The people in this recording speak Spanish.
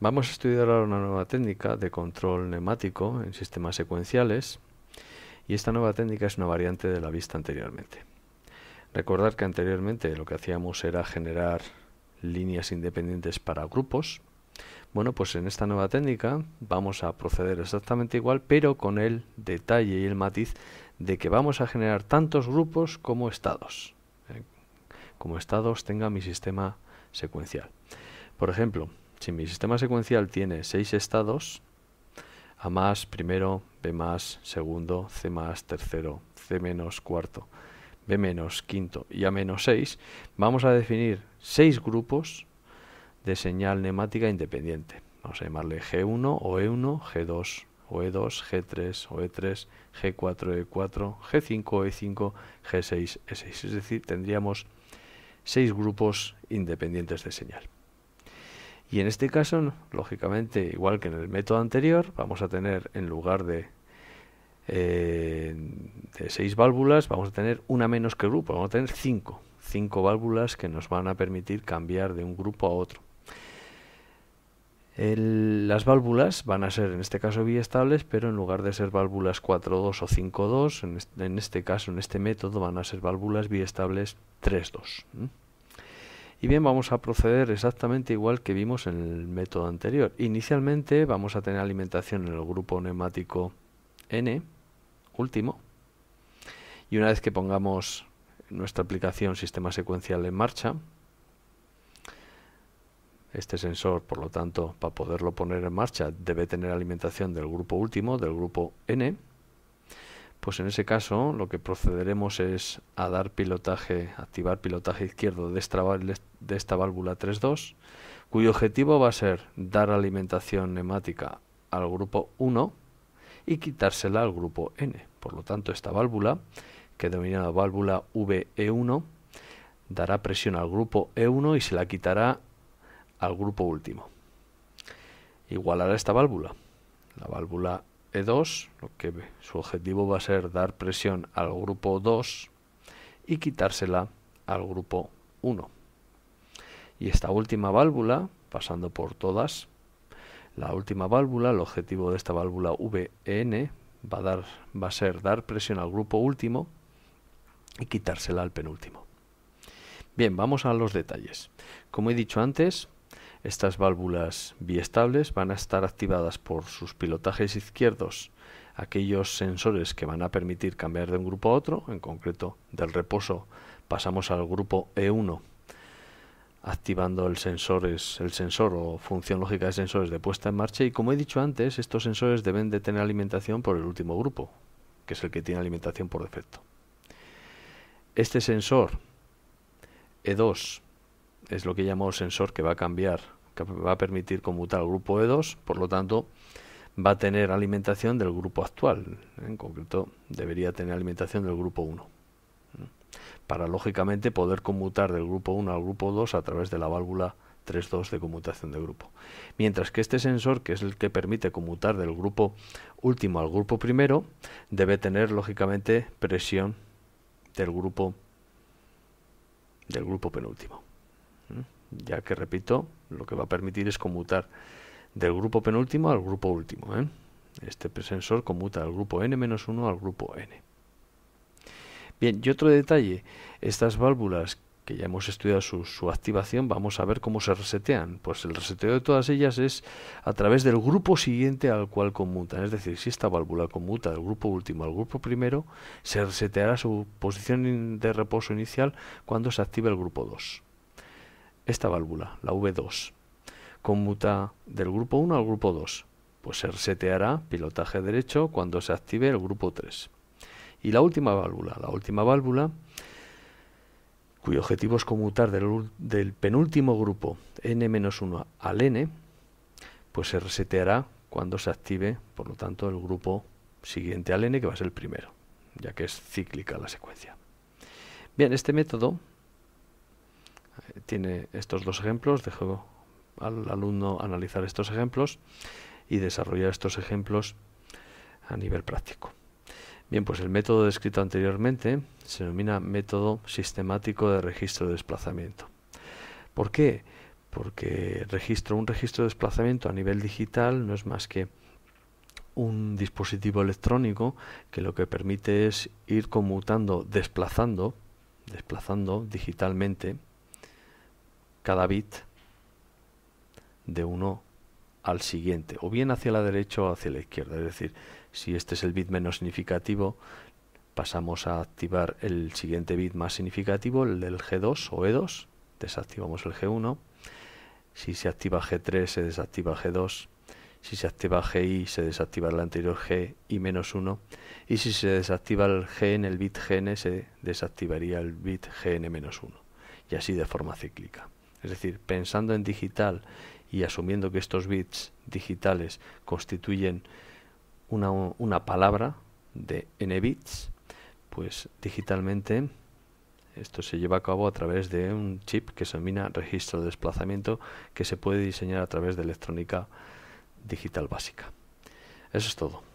Vamos a estudiar ahora una nueva técnica de control neumático en sistemas secuenciales y esta nueva técnica es una variante de la vista anteriormente. Recordar que anteriormente lo que hacíamos era generar líneas independientes para grupos. Bueno, pues en esta nueva técnica vamos a proceder exactamente igual, pero con el detalle y el matiz de que vamos a generar tantos grupos como estados. ¿eh? Como estados tenga mi sistema secuencial. Por ejemplo, si mi sistema secuencial tiene seis estados, A más primero, B más segundo, C más tercero, C menos cuarto, B menos quinto y A menos 6, vamos a definir seis grupos de señal neumática independiente. Vamos a llamarle G1 o E1, G2 o E2, G3 o E3, G4 E4, G5 E5, G6 E6. Es decir, tendríamos seis grupos independientes de señal. Y en este caso, lógicamente, igual que en el método anterior, vamos a tener en lugar de, eh, seis válvulas, vamos a tener una menos que grupo, vamos a tener cinco, cinco válvulas que nos van a permitir cambiar de un grupo a otro. las válvulas van a ser en este caso biestables, pero en lugar de ser válvulas 4-2 o 5.2, en, en este caso, en este método, van a ser válvulas biestables 3.2. 2 y bien, vamos a proceder exactamente igual que vimos en el método anterior. Inicialmente vamos a tener alimentación en el grupo neumático N, último. Y una vez que pongamos nuestra aplicación sistema secuencial en marcha, este sensor, por lo tanto, para poderlo poner en marcha, debe tener alimentación del grupo último, del grupo N, pues en ese caso lo que procederemos es a dar pilotaje, activar pilotaje izquierdo de esta, válvula 3.2, cuyo objetivo va a ser dar alimentación neumática al grupo 1 y quitársela al grupo N. Por lo tanto, esta válvula, que denominada válvula VE1, dará presión al grupo E1 y se la quitará al grupo último. Igualará esta válvula. La válvula e2, lo que su objetivo va a ser dar presión al grupo 2 y quitársela al grupo 1. Y esta última válvula, pasando por todas, la última válvula, el objetivo de esta válvula VN e va a, dar, va a ser dar presión al grupo último y quitársela al penúltimo. Bien, vamos a los detalles. Como he dicho antes, estas válvulas biestables van a estar activadas por sus pilotajes izquierdos, aquellos sensores que van a permitir cambiar de un grupo a otro, en concreto del reposo pasamos al grupo E1 activando el, sensores, el sensor o función lógica de sensores de puesta en marcha y como he dicho antes, estos sensores deben de tener alimentación por el último grupo, que es el que tiene alimentación por defecto. Este sensor E2 es lo que llamamos sensor que va a cambiar, que va a permitir conmutar al grupo E2, por lo tanto va a tener alimentación del grupo actual, en concreto debería tener alimentación del grupo 1, para lógicamente poder conmutar del grupo 1 al grupo 2 a través de la válvula 3.2 de conmutación de grupo. Mientras que este sensor, que es el que permite conmutar del grupo último al grupo primero, debe tener lógicamente presión del grupo del grupo penúltimo ya que repito, lo que va a permitir es conmutar del grupo penúltimo al grupo último. ¿eh? Este sensor conmuta del grupo n-1 al grupo n. Bien, y otro detalle, estas válvulas que ya hemos estudiado su, su, activación, vamos a ver cómo se resetean. Pues el reseteo de todas ellas es a través del grupo siguiente al cual conmutan. Es decir, si esta válvula conmuta del grupo último al grupo primero, se reseteará su posición de reposo inicial cuando se active el grupo 2 esta válvula, la V2. Conmuta del grupo 1 al grupo 2. Pues se reseteará pilotaje derecho cuando se active el grupo 3. Y la última válvula, la última válvula, cuyo objetivo es conmutar del, del penúltimo grupo N-1 al N, pues se reseteará cuando se active, por lo tanto, el grupo siguiente al N, que va a ser el primero, ya que es cíclica la secuencia. Bien, este método tiene estos dos ejemplos, dejo al alumno analizar estos ejemplos y desarrollar estos ejemplos a nivel práctico. Bien, pues el método descrito anteriormente se denomina método sistemático de registro de desplazamiento. ¿Por qué? Porque registro, un registro de desplazamiento a nivel digital no es más que un dispositivo electrónico que lo que permite es ir conmutando, desplazando, desplazando digitalmente cada bit de uno al siguiente, o bien hacia la derecha o hacia la izquierda. Es decir, si este es el bit menos significativo, pasamos a activar el siguiente bit más significativo, el del G2 o E2, desactivamos el G1. Si se activa G3, se desactiva G2. Si se activa GI, se desactiva el anterior G y 1. Y si se desactiva el GN, el bit GN, se desactivaría el bit GN menos 1. Y así de forma cíclica. Es decir, pensando en digital y asumiendo que estos bits digitales constituyen una, palabra de n bits, pues digitalmente esto se lleva a cabo a través de un chip que se denomina registro de desplazamiento que se puede diseñar a través de electrónica digital básica. Eso es todo.